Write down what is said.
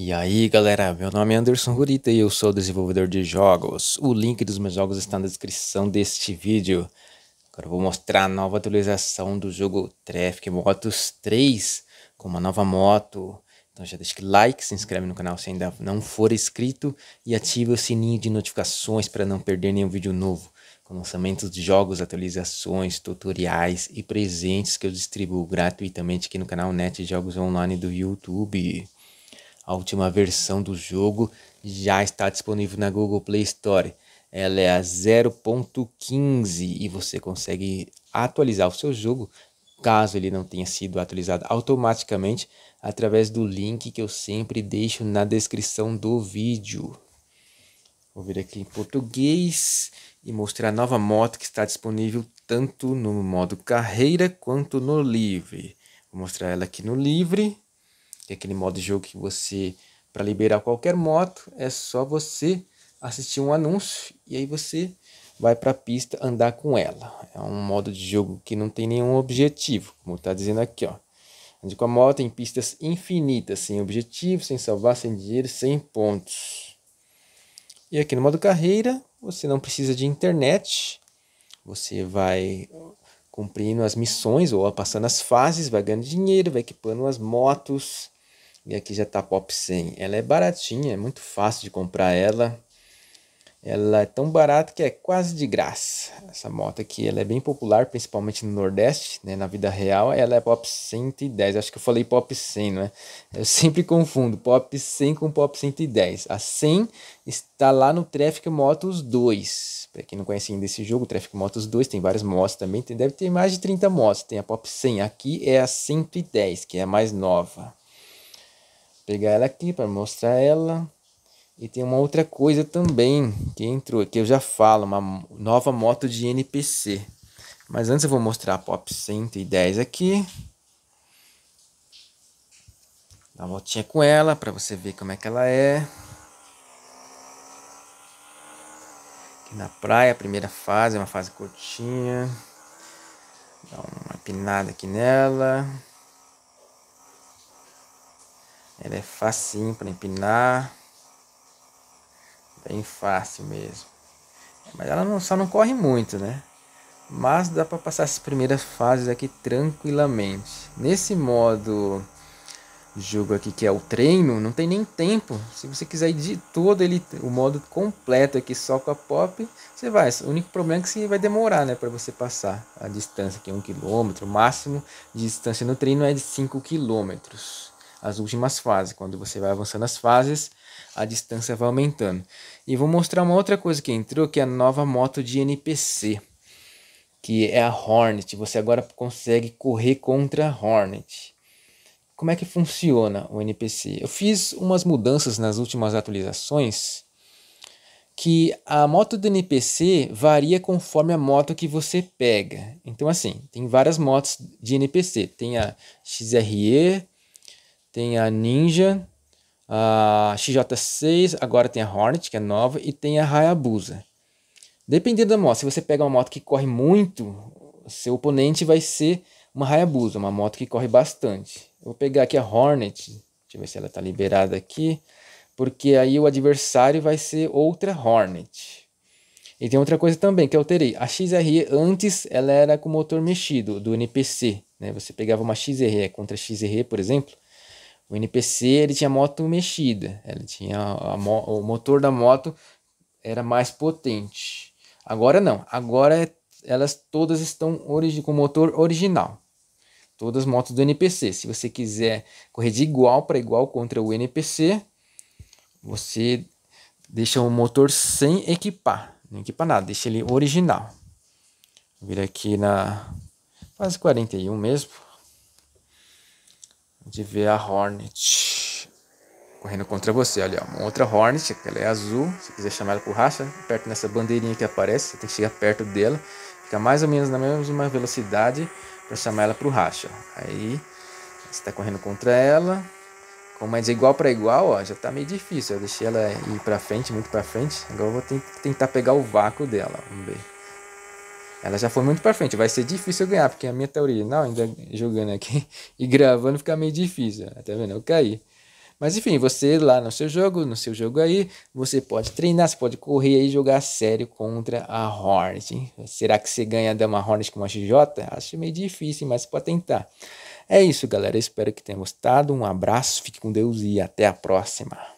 E aí galera, meu nome é Anderson Rurita e eu sou desenvolvedor de jogos. O link dos meus jogos está na descrição deste vídeo. Agora eu vou mostrar a nova atualização do jogo Traffic Motos 3 com uma nova moto. Então já deixa o like, se inscreve no canal se ainda não for inscrito e ativa o sininho de notificações para não perder nenhum vídeo novo com lançamentos de jogos, atualizações, tutoriais e presentes que eu distribuo gratuitamente aqui no canal Net Jogos Online do YouTube. A última versão do jogo já está disponível na Google Play Store. Ela é a 0.15 e você consegue atualizar o seu jogo caso ele não tenha sido atualizado automaticamente através do link que eu sempre deixo na descrição do vídeo. Vou vir aqui em português e mostrar a nova moto que está disponível tanto no modo carreira quanto no livre. Vou mostrar ela aqui no livre. Tem aquele modo de jogo que você, para liberar qualquer moto, é só você assistir um anúncio e aí você vai para a pista andar com ela. É um modo de jogo que não tem nenhum objetivo, como está dizendo aqui, ó. Ande com a moto em pistas infinitas, sem objetivo, sem salvar, sem dinheiro, sem pontos. E aqui no modo carreira, você não precisa de internet. Você vai cumprindo as missões ou passando as fases, vai ganhando dinheiro, vai equipando as motos e aqui já tá Pop 100. Ela é baratinha, é muito fácil de comprar ela. Ela é tão barata que é quase de graça. Essa moto aqui, ela é bem popular, principalmente no Nordeste, né? Na vida real, ela é Pop 110. Acho que eu falei Pop 100, não é? Eu sempre confundo Pop 100 com Pop 110. A 100 está lá no Traffic Motos 2. Para quem não conhece ainda esse jogo, Traffic Motos 2 tem várias motos também. Tem, deve ter mais de 30 motos. Tem a Pop 100. Aqui é a 110, que é a mais nova pegar ela aqui para mostrar ela. E tem uma outra coisa também que entrou, que eu já falo, uma nova moto de NPC. Mas antes eu vou mostrar a Pop 110 aqui. Dá uma voltinha com ela para você ver como é que ela é. Aqui na praia, primeira fase, é uma fase curtinha. Dá uma pinada aqui nela. Ela é facinho para empinar. Bem fácil mesmo. Mas ela não, só não corre muito, né? Mas dá para passar as primeiras fases aqui tranquilamente. Nesse modo jogo aqui que é o treino, não tem nem tempo. Se você quiser ir de todo ele, o modo completo aqui só com a pop, você vai. O único problema é que você vai demorar, né, para você passar a distância aqui, é um quilômetro. O máximo de distância no treino é de 5 quilômetros as últimas fases. Quando você vai avançando as fases, a distância vai aumentando. E vou mostrar uma outra coisa que entrou, que é a nova moto de NPC, que é a Hornet. Você agora consegue correr contra a Hornet. Como é que funciona o NPC? Eu fiz umas mudanças nas últimas atualizações que a moto do NPC varia conforme a moto que você pega. Então assim, tem várias motos de NPC, tem a XRE, tem a Ninja, a XJ6, agora tem a Hornet, que é nova, e tem a Hayabusa. Dependendo da moto, se você pega uma moto que corre muito, seu oponente vai ser uma Hayabusa, uma moto que corre bastante. vou pegar aqui a Hornet, deixa eu ver se ela está liberada aqui, porque aí o adversário vai ser outra Hornet. E tem outra coisa também que eu alterei. A XRE antes ela era com motor mexido do NPC, né? Você pegava uma XRE contra a XRE, por exemplo, o NPC ele tinha moto mexida, ela tinha a, o motor da moto era mais potente. Agora não, agora é, elas todas estão com motor original. Todas motos do NPC. Se você quiser correr de igual para igual contra o NPC, você deixa o motor sem equipar, não equipa nada, deixa ele original. Vou vir aqui na fase 41 mesmo de ver a Hornet correndo contra você. Olha, uma outra Hornet, ela é azul. Se quiser chamar ela por racha, perto nessa bandeirinha que aparece, você tem que chegar perto dela. Fica mais ou menos na mesma velocidade para chamar ela pro racha. Aí você está correndo contra ela. Como é de igual para igual, ó, já está meio difícil. Eu deixei ela ir para frente, muito para frente. Agora eu vou tentar pegar o vácuo dela. Vamos ver ela já foi muito para frente. Vai ser difícil eu ganhar, porque a minha tá original ainda jogando aqui e gravando fica meio difícil. Tá vendo? Eu caí. Mas enfim, você lá no seu jogo, no seu jogo aí, você pode treinar, você pode correr e jogar sério contra a Hornet. Será que você ganha a Dama Hornet com uma XJ? Acho meio difícil, mas você pode tentar. É isso, galera. espero que tenha gostado. Um abraço, fique com Deus e até a próxima.